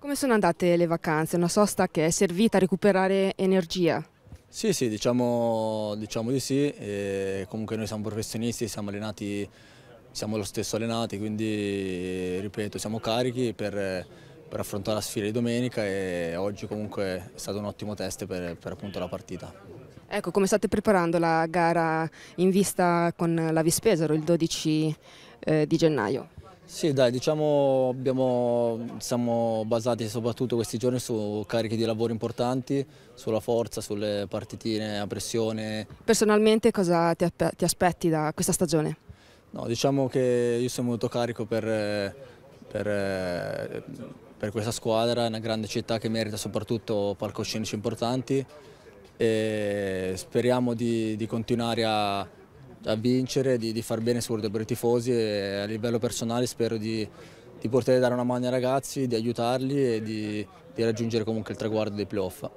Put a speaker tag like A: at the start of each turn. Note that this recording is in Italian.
A: Come sono andate le vacanze? Una sosta che è servita a recuperare energia?
B: Sì, sì, diciamo, diciamo di sì. E comunque noi siamo professionisti, siamo allenati, siamo lo stesso allenati, quindi ripeto, siamo carichi per, per affrontare la sfida di domenica e oggi comunque è stato un ottimo test per, per appunto la partita.
A: Ecco, come state preparando la gara in vista con la Vispesaro il 12 eh, di gennaio? Sì, dai, diciamo
B: abbiamo,
A: siamo
B: basati soprattutto questi giorni su carichi di lavoro importanti, sulla forza, sulle partitine a pressione.
A: Personalmente cosa ti, ti aspetti da questa stagione?
B: No, diciamo che io sono molto carico per, per, per questa squadra, è una grande città che merita soprattutto palcoscenici importanti e speriamo di, di continuare a a vincere, di, di far bene soprattutto per i tifosi e a livello personale spero di, di poter dare una mano ai ragazzi, di aiutarli e di, di raggiungere comunque il traguardo dei playoff.